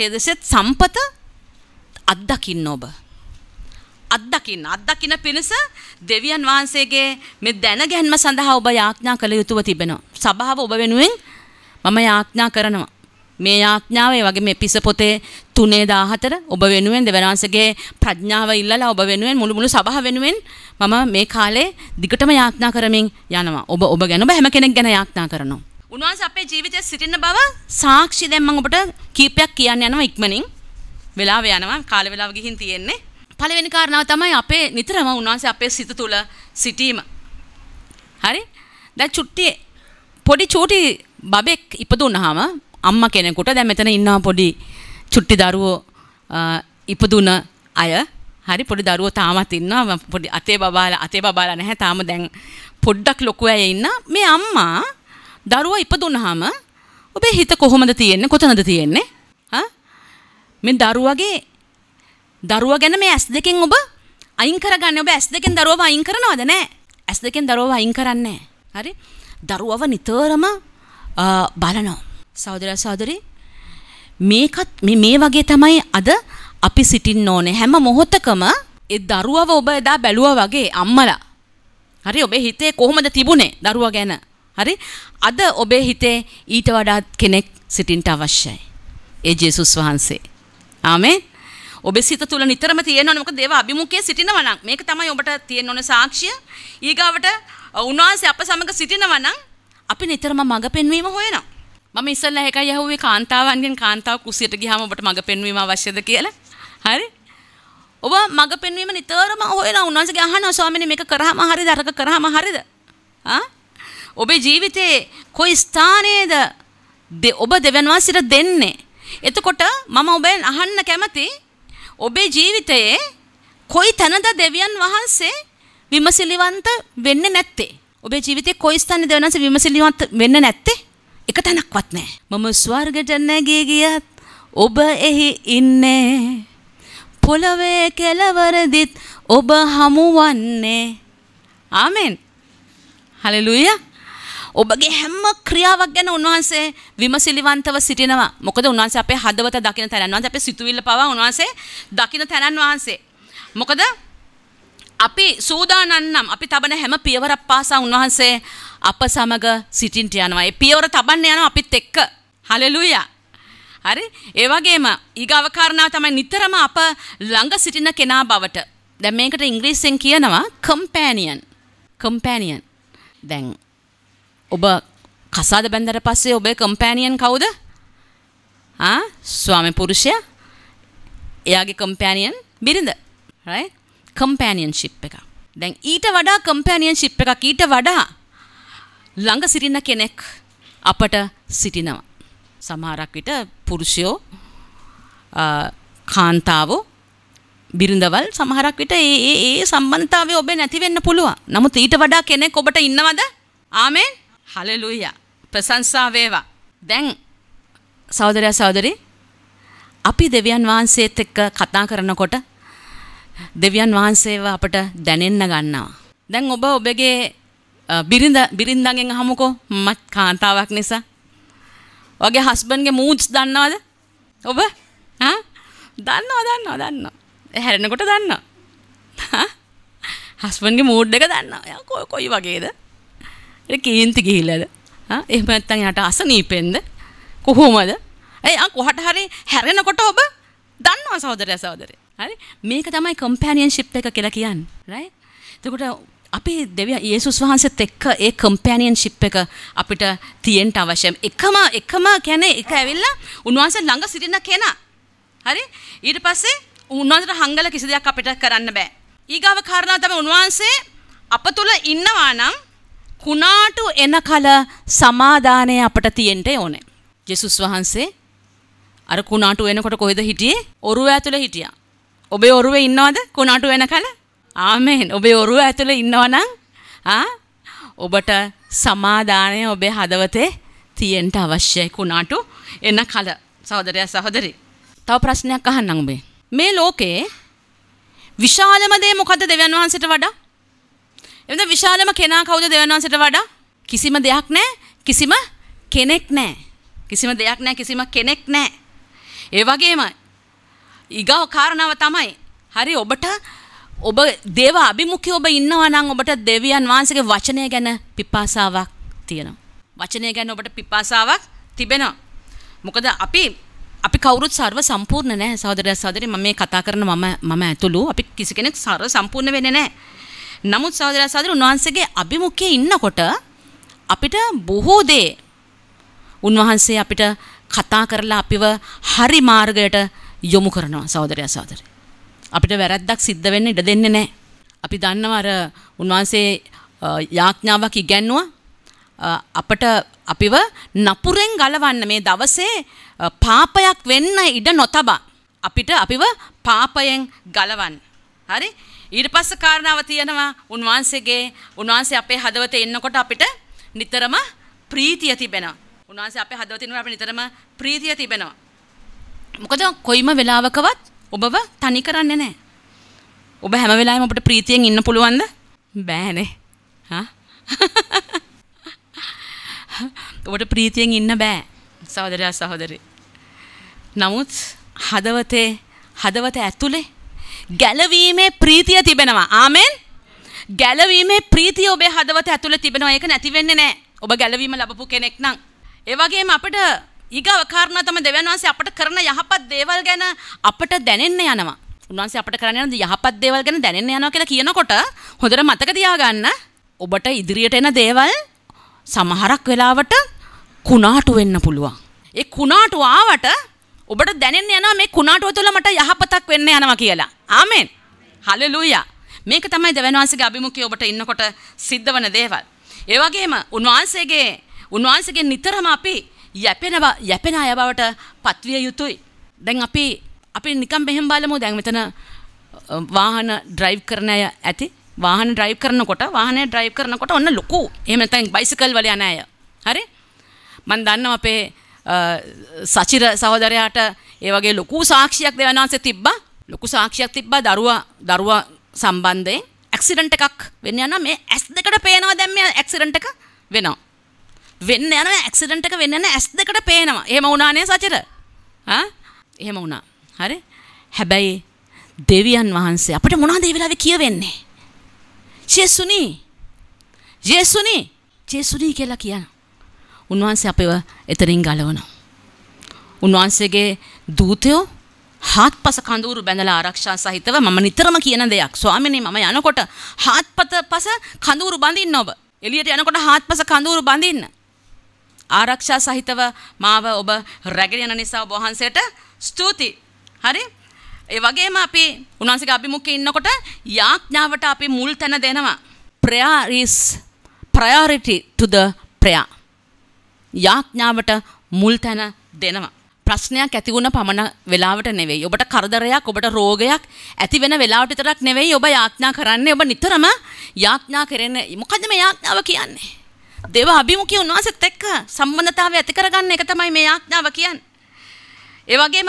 තේජසෙත් සම්පත අත්දකින්න ඔබ අත්දකින්න අත්දකින්න පිණිස දෙවියන් වහන්සේගේ මේ දැනගැන්ම සඳහා ඔබ යාඥා කළ යුතුව තිබෙනවා. සභාව ඔබ වෙනුවෙන් මම යාඥා කරනවා. මේ යාඥාව ඒ වගේ මේ පිස පොතේ 3:14 ඔබ වෙනුවෙන් දෙවනාංශගේ ප්‍රඥාව ඉල්ලලා ඔබ වෙනුවෙන් මුළු මුළු සභාව වෙනුවෙන් මම මේ කාලේ දිගටම යාඥා කරමින් යනවා. ඔබ ඔබ ගැන ඔබ හැම කෙනෙක් ගැන යාඥා කරනවා. උන්වහන්සේ අපේ ජීවිතයේ සිටින බව සාක්ෂි දැන් මම ඔබට කීපයක් කියන්න යනවා ඉක්මනින්. වෙලාව යනවා කාල වේලාව ගිහින් තියෙන්නේ. පළවෙනි කාරණාව තමයි අපේ නිතරම උන්වහන්සේ අපේ සිත තුළ සිටීම. හරි? දැන් චුට්ටි පොඩි චූටි බබෙක් ඉපදුනහම අම්මා කෙනෙකුට දැන් මෙතන ඉන්නා පොඩි චුට්ටි දරුවෝ ඉපදුන අය හරි පොඩි දරුවෝ තාමත් ඉන්නවා පොඩි අතේ බබාලා අතේ බබාලා නැහැ තාම දැන් පොඩ්ඩක් ලොකු අය ඉන්න මේ අම්මා දරුවා ඉපදුනහම ඔබේ හිත කොහොමද තියෙන්නේ කොතනද තියෙන්නේ හා මේ දරුවගේ දරුවා ගැන මේ ඇස් දෙකෙන් ඔබ අයින් කරගන්න ඔබ ඇස් දෙකෙන් දරුවව අයින් කරනවද නෑ ඇස් දෙකෙන් දරුවව අයින් කරන්නේ හරි දරුවව නිතරම බලනවා සහෝදරයා සහෝදරි මේකත් මේ මේ වගේ තමයි අද අපි සිටින්න ඕනේ හැම මොහොතකම ඒ දරුවව ඔබ එදා බැලුවා වගේ අම්මලා හරි ඔබේ හිතේ කොහොමද තිබුණේ දරුවා ගැන හරි අද ඔබේ හිතේ ඊට වඩා කෙනෙක් සිටින්ට අවශ්‍යයි ඒ ජේසුස් වහන්සේ ආමේන් ඔබ සිත තුළ නිතරම තියෙනවනේ මොකද ඒවා අභිමුඛයේ සිටිනවා නම් මේක තමයි ඔබට තියෙන්න ඕන සාක්ෂිය ඊගාවට උන්වහන්සේ අප සමග සිටිනවා නම් අපි නිතරම මඟ පෙන්වීම හොයනවා මම ඉස්සෙල්ලා එකයි යහුවේ කාන්තාවන්ගෙන් කාන්තාව කුසියට ගියාම ඔබට මඟ පෙන්වීම අවශ්‍යද කියලා හරි ඔබ මඟ පෙන්වීම නිතරම හොයනවා උන්වහන්සේගේ අහනවා ස්වාමීනි මේක කරාම හරියද අරක කරාම හරියද ආ ඔබේ ජීවිතේ කොයි ස්ථානයේද ඔබ දෙවන් වාසිර දෙන්නේ එතකොට මම ඔබෙන් අහන්න කැමතියි ඔබේ ජීවිතයේ කොයි තැනද දෙවියන් වහන්සේ විමසිලිවන්ත වෙන්නේ නැත්තේ? ඔබේ ජීවිතේ කොයි ස්ථානයේ දෙවියන් වහන්සේ විමසිලිවන්ත වෙන්නේ නැත්තේ? එක තැනක්වත් නැහැ. මම ස්වර්ගයට නැගී ගියත් ඔබ එහි ඉන්නේ. පොළවේ කෙළවරදිත් ඔබ හමුවන්නේ. ආමෙන්. හලෙලූයා. ඔබගේ හැම ක්‍රියාවක් ගැන උන්වහන්සේ විමසිලිවන්තව සිටිනවා. මොකද උන්වහන්සේ අපේ හදවත දකින තැනන් වහන්සේ අපේ සිතුවිල්ල පවා උන්වහන්සේ දකින තැනන් වහන්සේ. මොකද අපි සූදානම්නම් අපි තබන හැම පියවරක් පාසා උන්වහන්සේ අප සමග සිටින්ට යනවා. ඒ පියවර තබන්න යනවා අපිත් එක්ක. හලෙලූයා. හරි? ඒ වගේම ඊගව කාරණාව තමයි නිතරම අප ළඟ සිටින කෙනා බවට. දැන් මේකට ඉංග්‍රීසියෙන් කියනවා companion. companion. දැන් ඔබ කසාද බැන්දර පස්සේ ඔබේ කම්පෑනියන් කවුද? ආ ස්වාමි පුරුෂයා. එයාගේ කම්පෑනියන් බිරිඳ. right? companionship එක. දැන් ඊට වඩා companionship එකක් ඊට වඩා ළඟ සිටින කෙනෙක් අපට සිටිනවා. සමහරක් විට පුරුෂයෝ කාන්තාවෝ බිරිඳවල් සමහරක් විට ඒ ඒ ඒ සම්බන්ධතාවය ඔබේ නැති වෙන්න පුළුවන්. නමුත් ඊට වඩා කෙනෙක් ඔබට ඉන්නවද? ආමෙන්. හලෙලුයා ප්‍රශංසා වේවා. දැන් සහෝදරයා සහෝදරි අපි දෙවියන් වහන්සේත් එක්ක කතා කරනකොට දෙවියන් වහන්සේව අපට දැනෙන්න ගන්නවා. දැන් ඔබ ඔබගේ බිරිඳ බිරිඳගෙන් අහමුකෝ මත් කාන්තාවක් නිසා. ඔගේ හස්බන්ඩ්ගේ මූඩ්ස් දන්නවද? ඔබ? ආ? දන්නවා දන්නවා දන්නවා. හැරෙනකොට දන්නවා. හස්බන්ඩ්ගේ මූඩ් එක දන්නවා. කොයි වගේද? කේන්ති ගිහිල්ලද එහෙම නැත්නම් යාට අසනීපෙන්ද කොහොමද ඒ කොහට හරි හැරෙනකොට ඔබ දන්නවා සහෝදරයා සහෝදරේ හරි මේක තමයි කම්පැනියන්ෂිප් එක කියලා කියන්නේ රයිට් එතකොට අපි දෙවිය යේසුස් වහන්සේත් එක්ක ඒ කම්පැනියන්ෂිප් එක අපිට තියෙන්න අවශ්‍යයි එකම එකම කියන්නේ එක ඇවිල්ලා උන්වහන්සේ ළඟ සිටින කෙනා හරි ඊට පස්සේ උන්වහන්සේට හංගල කිසි දෙයක් අපිට කරන්න බෑ ඊගාව කාරණා තමයි උන්වහන්සේ අප තුල ඉන්නවා නම් කුණාටු එනකල සමාදානය අපට තියෙන්න ඕනේ. ජෙසුස් වහන්සේ අර කුණාටු එනකොට කොහෙද හිටියේ? ඔරුව ඇතුලේ හිටියා. ඔබේ ඔරුවේ ඉන්නවද කුණාටු එනකල? ආමෙන්. ඔබේ ඔරුව ඇතුලේ ඉන්නවනම් ආ ඔබට සමාදානය ඔබේ හදවතේ තියෙන්න අවශ්‍යයි කුණාටු එනකල. සහෝදරයා සහෝදරි. තව ප්‍රශ්නයක් අහන්නම් ඔබේ. මේ ලෝකේ විශාලම දේ මොකද්ද දෙවියන් වහන්සේට වඩා? එමද විශාලම කෙනා කවුද දෙවියන් වහන්සේට වඩා? කිසිම දෙයක් නැහැ, කිසිම කෙනෙක් නැහැ. කිසිම දෙයක් නැහැ, කිසිම කෙනෙක් නැහැ. ඒ වගේම ඊගව කාරණාව තමයි හරි ඔබට ඔබ දේව අභිමුඛී ඔබ ඉන්නවා නම් ඔබට දෙවියන් වහන්සේගේ වචනය ගැන පිපාසාවක් තියෙනවා. වචනය ගැන ඔබට පිපාසාවක් තිබෙනවා. මොකද අපි අපි කවුරුත් සර්ව සම්පූර්ණ නැහැ සහෝදරයා සහෝදරි මම මේ කතා කරන මම මම ඇතුළු අපි කිසි කෙනෙක් සර්ව සම්පූර්ණ වෙන්නේ නැහැ. නමුත් සහෝදරයා සහෝදරි උන්වහන්සේගේ අභිමුඛයේ ඉන්නකොට අපිට බොහෝ දේ උන්වහන්සේ අපිට කතා කරලා අපිව හරි මාර්ගයට යොමු කරනවා සහෝදරයා සහෝදරි. අපිට වැරද්දක් සිද්ධ වෙන්න ඉඩ දෙන්නේ නැහැ. අපි දන්නවා අර උන්වහන්සේ යාඥාවක් ඉගැන්නුවා අපට අපිව නපුරෙන් ගලවන්න මේ දවසේ පාපයක් වෙන්න ඉඩ නොතබා අපිට අපිව පාපයෙන් ගලවන්න. හරි? ඊට පස්ස කාරණාව තියෙනවා උන්වහන්සේගේ උන්වහන්සේ අපේ හදවතේ එන්නකොට අපිට නිතරම ප්‍රීතිය තිබෙනවා. උන්වහන්සේ අපේ හදවතේ ඉන්නකොට අපිට නිතරම ප්‍රීතිය තිබෙනවා. මොකද කොයිම වෙලාවකවත් ඔබව තනි කරන්නේ නැහැ. ඔබ හැම වෙලාවෙම ඔබට ප්‍රීතියෙන් ඉන්න පුළුවන්ද? බෑනේ. හා? <laughs> ඔබට ප්‍රීතියෙන් ඉන්න බෑ. සහෝදරයා සහෝදරි. නමුත් හදවතේ හදවත ඇතුලේ ගැලවීමේ ප්‍රීතිය තිබෙනවා. ආමෙන්. ගැලවීමේ ප්‍රීතිය ඔබේ හදවත ඇතුළේ තිබෙනවා. ඒක නැති වෙන්නේ නැහැ. ඔබ ගැලවීම ලැබපු කෙනෙක් නම්. ඒ වගේම අපිට ඊගව කාරණා තමයි දෙවියන් වහන්සේ අපට කරන යහපත් දේවල් ගැන අපට දැනෙන්න යනවා. උන්වහන්සේ අපට කරන්න යන යහපත් දේවල් ගැන දැනෙන්න යනවා කියලා කියනකොට හොඳට මතක තියාගන්න ඔබට ඉදිරියට එන දේවල් සමහරක් වෙලාවට කුණාටු වෙන්න පුළුවන්. ඒ කුණාටු ආවට ඔබට දැනෙන්න යනවා මේ කුණාටුව තුළ මට යහපතක් වෙන්න යනවා කියලා. ආමෙන්. හලෙලූයා. මේක තමයි දෙවනවාසේගේ අභිමුඛය ඔබට ඉන්නකොට සිද්ධ වන දේවල්. ඒ වගේම උන්වහන්සේගේ උන්වහන්සේගෙන් නිතරම අපි යැපෙනවා යැපෙන අය බවට පත්විය යුතුයි. දැන් අපි අපි නිකම් මෙහෙම බලමු දැන් මෙතන වාහන ඩ්‍රයිව් කරන අය ඇති. වාහන ඩ්‍රයිව් කරනකොට වාහනය ඩ්‍රයිව් කරනකොට ඔන්න ලොකු. එහෙම නැත්නම් බයිසිකල් වල යන අය. හරි? මම දන්නවා අපේ සචිර සහෝදරයාට ඒ වගේ ලොකු සාක්ෂියක් දෙවියන් වහන්සේ තිබ්බා. ලොකු සාක්ෂියක් තිබ්බා දරුවා දරුවා සම්බන්ධයෙන් ඇක්සිඩන්ට් එකක් වෙන්න යනවා මේ ඇස් දෙකට පේනවා දැන් මේ ඇක්සිඩන්ට් එක වෙනවා. වෙන්න යනවා ඇක්සිඩන්ට් එක වෙන්න යන ඇස් දෙකට පේනවා. එහෙම වුණානේ සචිර. ආ? එහෙම වුණා. හරි? හැබැයි දෙවියන් වහන්සේ අපිට මොනවද ඒ වෙලාවේ කියවෙන්නේ? ජේසුනි. ජේසුනි. ජේසුනි කියලා කියන. උන්වහන්සේ අපව එතනින් ගලවනවා. උන්වහන්සේගේ දූතයෝ හාත්පස කඳවුරු බැඳලා ආරක්ෂා සහිතව මම නිතරම කියන දෙයක් ස්වාමීනි මම යනකොට හාත්පත පස කඳවුරු බඳින්න ඔබ එළියට යනකොට හාත්පස කඳවුරු බඳින්න ආරක්ෂා සහිතව මාව ඔබ රැගෙන යන නිසා ඔබ වහන්සේට ස්තුති හරි ඒ වගේම අපි උන්වහන්සේගේ අභිමුඛයේ ඉන්නකොට යාඥාවට අපි මුල් තැන දෙනවා prayer is priority to the prayer යාඥාවට මුල් තැන දෙනවා. ප්‍රශ්නයක් ඇති වුණ පමණ වෙලාවට නෙවෙයි. ඔබට කරදරයක්, ඔබට රෝගයක් ඇති වෙන වෙලාවට විතරක් නෙවෙයි ඔබ යාඥා කරන්නේ. ඔබ නිතරම යාඥා කරන මොකද්ද මේ යාඥාව කියන්නේ? දේව අභිමුඛී උන්වහන්සේත් එක්ක සම්බන්ධතාවය ඇති කරගන්න එක තමයි මේ යාඥාව කියන්නේ. ඒ වගේම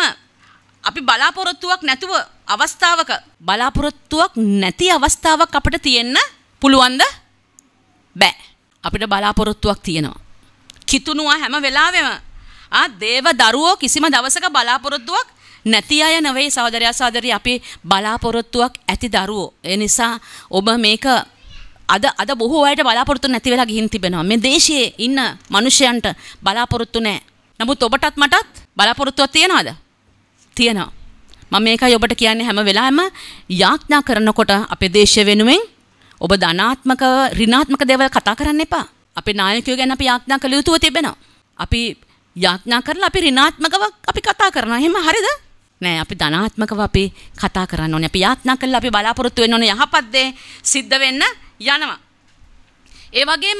අපි බලාපොරොත්තුවක් නැතුව අවස්ථාවක බලාපොරොත්තුවක් නැති අවස්ථාවක් අපිට තියෙන්න පුළුවන්ද? බෑ. අපිට බලාපොරොත්තුවක් තියෙනවා. කිතුනුවා හැම වෙලාවෙම ආ දේව දරුවෝ කිසිම දවසක බලාපොරොත්තුවක් නැති අය නෙවෙයි සහෝදරයා සහෝදරිය අපි බලාපොරොත්තුවක් ඇති දරුවෝ ඒ නිසා ඔබ මේක අද අද බොහෝ අයට බලාපොරොත්තු නැති වෙලා ගිහින් තිබෙනවා මේ දේශයේ ඉන්න මිනිසයන්ට බලාපොරොත්තු නැහැ නමුත් ඔබටත් මටත් බලාපොරොත්තුවක් තියනවාද තියනවා මම මේකයි ඔබට කියන්නේ හැම වෙලාවෙම යාඥා කරනකොට අපේ දේශය වෙනුවෙන් ඔබ ධනාත්මක ඍණාත්මක දේවල් කතා කරන්න එපා අපේ නායකයෝ ගැන අපි යාඥා කළ යුතුව තිබෙනවා. අපි යාඥා කරලා අපි ඍණාත්මකව අපි කතා කරනවා. එහෙම හරිද? නෑ අපි ධනාත්මකව අපි කතා කරන්න ඕනේ. අපි යාඥා කළා අපි බලාපොරොත්තු වෙන්න ඕනේ යහපත් දේ සිද්ධ වෙන්න යනවා. ඒ වගේම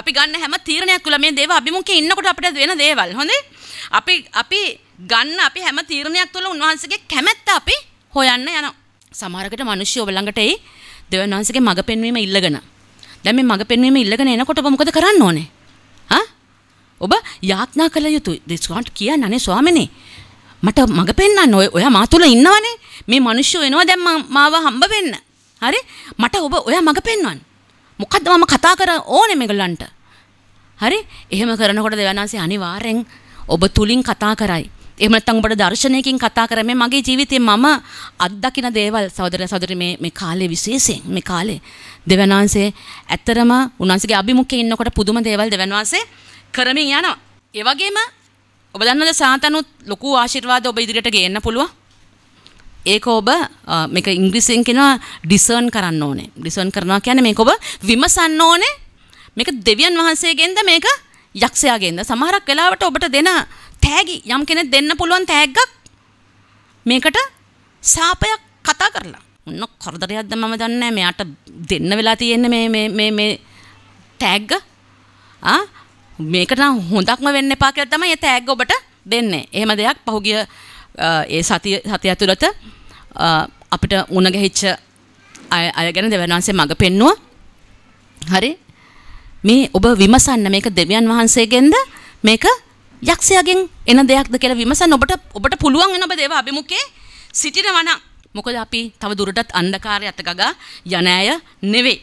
අපි ගන්න හැම තීරණයක් තුළ මේ දේව අභිමුඛයේ ඉන්නකොට අපිට වෙන දේවල් හොඳේ අපි අපි ගන්න අපි හැම තීරණයක් තුළ උන්වහන්සේගේ කැමැත්ත අපි හොයන්න යනවා. සමහරකට මිනිස්සු ඔබ ළඟට එයි දෙවියන් වහන්සේගේ මඟ පෙන්වීම ඉල්ලගෙන. දැන් මේ මග පෙන්වීම ඉල්ලගෙන එනකොට ඔබ මොකද කරන්න ඕනේ? ආ? ඔබ යාඥා කළ යුතුයි. දෙස්වාන්ට කියන්න අනේ ස්වාමිනේ. මට මග පෙන්වන්න ඔය ඔයා මා තුල ඉන්නවනේ. මේ මිනිස්සු එනවා දැන් මාව හම්බ වෙන්න. හරි? මට ඔබ ඔයා මග පෙන්වන්න. මොකද්ද මම කතා කර ඕනේ මේගොල්ලන්ට? හරි? එහෙම කරනකොට දෙවියන් අනිවාර්යෙන් ඔබ තුලින් කතා කරයි. එහෙම නැත්නම් ඔබට දර්ශනයකින් කතා කරන්නේ මගේ ජීවිතේ මම අත්දකින දේවල් සහෝදර සහෝදරි මේ මේ කාලේ විශේෂයෙන් මේ කාලේ දෙවනාංශයේ ඇත්තරම උන්වහන්සේගේ අභිමුඛයේ ඉන්නකොට පුදුම දේවල් දෙවනාංශේ කරමින් යනවා. ඒ වගේම ඔබ දන්නවද සාතනුත් ලොකු ආශිර්වාද ඔබ ඉදිරියට ගේන්න පුළුවන්. ඒක ඔබ මේක ඉංග්‍රීසියෙන් කියනවා ඩිසර්න් කරන්න ඕනේ. ඩිසර්න් කරනවා කියන්නේ මේක ඔබ විමසන්න ඕනේ. මේක දෙවියන් වහන්සේගෙන්ද මේක යක්ෂයාගෙන්ද සමහරක් වෙලාවට ඔබට දෙන තෑගි යම් කෙනෙක් දෙන්න පුළුවන් තෑග්ගක් මේකට සාපයක් කතා කරලා මොන කරදරයක්ද මම දන්නේ මෙයාට දෙන්න වෙලා තියෙන්නේ මේ මේ මේ මේ තෑග්ග ආ මේකට නම් හොඳක්ම වෙන්න එපා කියලා තමයි මේ තෑග්ග ඔබට දෙන්නේ. එහෙම දෙයක් පහුගිය ඒ සතිය සතිය ඇතුළත අපිට මුණ ගැහිච්ච අය ගැන දෙවනාන්සේ මඟ පෙන්නුවා. හරි මේ ඔබ විමසන්න මේක දෙවියන් වහන්සේගෙන්ද මේක යක්ෂයාගෙන් එන දෙයක්ද කියලා විමසන්න ඔබට ඔබට පුළුවන් වෙන ඔබ දේව අභිමුඛයේ සිටිනවා නම් මොකද අපි තව දුරටත් අන්ධකාරය අතගගා යන අය නෙවෙයි.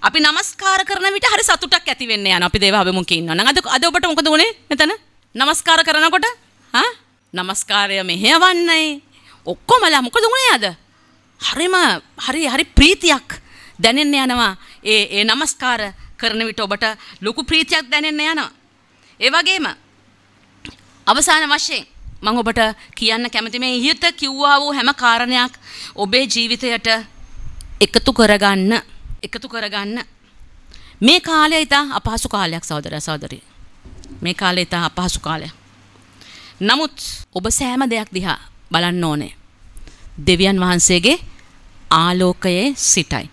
අපි নমස්කාර කරන විට හරි සතුටක් ඇති වෙන්න යන අපි දේව අභිමුඛයේ ඉන්නවා. නම් අද අද ඔබට මොකද උනේ මෙතන? নমස්කාර කරනකොට හා নমස්කාරය මෙහෙවන්නේ. ඔක්කොමලා මොකද උනේ අද? හරිම හරි හරි ප්‍රීතියක් දැනෙන්න යනවා. ඒ ඒ নমස්කාර කරන විට ඔබට ලොකු ප්‍රීතියක් දැනෙන්න යනවා. ඒ වගේම අවසාන වශයෙන් මම ඔබට කියන්න කැමති මේ ඉහත කිව්වා වූ හැම කාරණයක් ඔබේ ජීවිතයට එකතු කරගන්න එකතු කරගන්න මේ කාලය ඉතා අපහසු කාලයක් සහෝදර සහෝදරි. මේ කාලය ඉතා අපහසු කාලය. නමුත් ඔබ සෑම දෙයක් දිහා බලන්න ඕනේ. දෙවියන් වහන්සේගේ ආලෝකයේ සිටයි.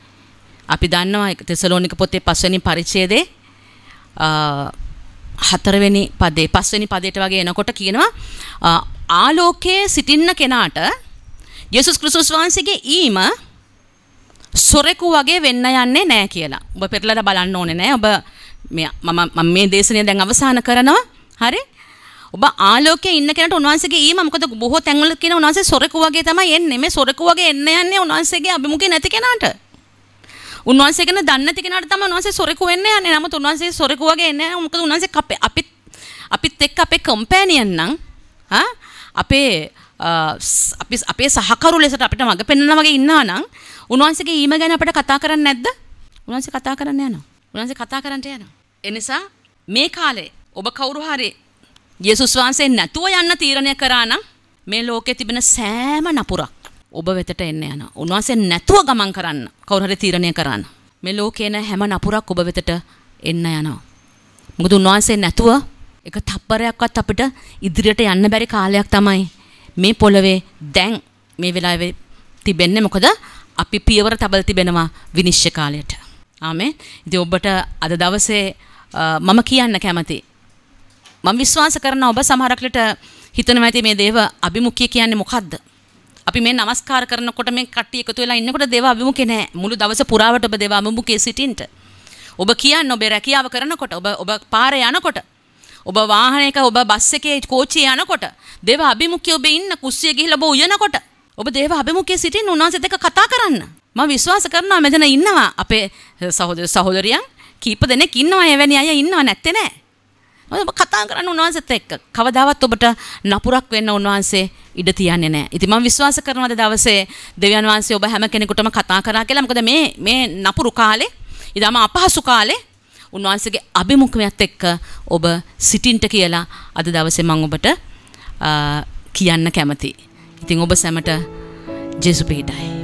අපි දන්නවා තෙසලෝනික පොතේ පස්වෙනි පරිච්ඡේදයේ හතරවෙනි පදේ පස්වෙනි පදයට වගේ එනකොට කියනවා ආලෝකයේ සිටින්න කෙනාට යේසුස් ක්‍රිස්තුස් වහන්සේගේ ඊම සොරෙකු වගේ වෙන්න යන්නේ නැහැ කියලා. ඔබ පෙරලලා බලන්න ඕනේ නැහැ. ඔබ මේ මම මම මේ දේශනය දැන් අවසන් කරනවා. හරි? ඔබ ආලෝකයේ ඉන්න කෙනාට උන්වහන්සේගේ ඊම මොකද බොහෝ තැන්වල කියන උන්වහන්සේ සොරෙකු වගේ තමයි එන්නේ. මේ සොරෙකු වගේ එන්න යන්නේ උන්වහන්සේගේ අභිමුඛේ නැති කෙනාට. උන්වහන්සේ ගැන දන්නේ නැති කෙනාට තමයි උන්වහන්සේ සොරෙකු වෙන්නේ යන්නේ. නමුත් උන්වහන්සේ සොරෙකු වගේ එන්නේ නැහැ. මොකද උන්වහන්සේ අපේ අපිත් අපිත් එක්ක අපේ කම්පැනියන් නම් ආ අපේ අපි අපේ සහකරු ලෙසට අපිට මඟ පෙන්වන වගේ ඉන්නවා නම් උන්වහන්සේගේ ඊම ගැන අපිට කතා කරන්නේ නැද්ද? උන්වහන්සේ කතා කරන්න යනවා. උන්වහන්සේ කතා කරන්නට යනවා. ඒ නිසා මේ කාලේ ඔබ කවුරු හරි යේසුස් වහන්සේ නැතුව යන්න තීරණය කරා නම් මේ ලෝකේ තිබෙන සෑම නපුරක් ඔබ වෙතට එන්න යන. උන්වහන්සේ නැතුව ගමන් කරන්න කවුරු හරි තීරණය කරන්න. මේ ලෝකේ නැ හැම නපුරක් ඔබ වෙතට එන්න යනවා. මොකද උන්වහන්සේ නැතුව එක තප්පරයක්වත් අපිට ඉදිරියට යන්න බැරි කාලයක් තමයි මේ පොළවේ දැන් මේ වෙලාවේ තිබෙන්නේ. මොකද අපි පියවර තබල තිබෙනවා විනිශ්චය කාලයට. ආමේ. ඉතින් ඔබට අද දවසේ මම කියන්න කැමති. මම විශ්වාස කරන ඔබ සමහරක්ලට හිතනවා ඇති මේ දේව අභිමුඛිය කියන්නේ මොකද්ද? අපි මේ নমස්කාර කරනකොට මේ කට්ටිය එකතු වෙලා ඉන්නකොට දේව අභිමුඛේ නැහැ. මුළු දවස පුරාවට ඔබ දේව අභිමුඛේ සිටින්ට. ඔබ කියන්නේ ඔබ රැකියාව කරනකොට ඔබ ඔබ පාරේ යනකොට ඔබ වාහනයක ඔබ බස් එකේ කෝච්චියේ යනකොට දේව අභිමුඛයේ ඔබ ඉන්න කුස්සිය ගිහිලා ඔබ උයනකොට ඔබ දේව අභිමුඛයේ සිටින්න උන්වහන්සේත් එක්ක කතා කරන්න. මම විශ්වාස කරනවා මෙතන ඉන්නවා අපේ සහෝදර සහෝදරියන් කීප දෙනෙක් ඉන්නවා එවැනි අය ඉන්නව නැත්තේ නෑ. ඔබ කතා කරන්න උන්වහන්සේත් එක්ක කවදාවත් ඔබට නපුරක් වෙන්න උන්වහන්සේ ඉඩ තියන්නේ නැහැ. ඉතින් මම විශ්වාස කරනවාද දවසේ දෙවියන් වහන්සේ ඔබ හැම කෙනෙකුටම කතා කරා කියලා. මොකද මේ මේ නපුරු කාලේ, ඊටම අපහසු කාලේ උන්වහන්සේගේ අභිමුඛයත් එක්ක ඔබ සිටින්ට කියලා අද දවසේ මම ඔබට කියන්න කැමතියි. ඉතින් ඔබ සැමට ජේසු පිහිටයි.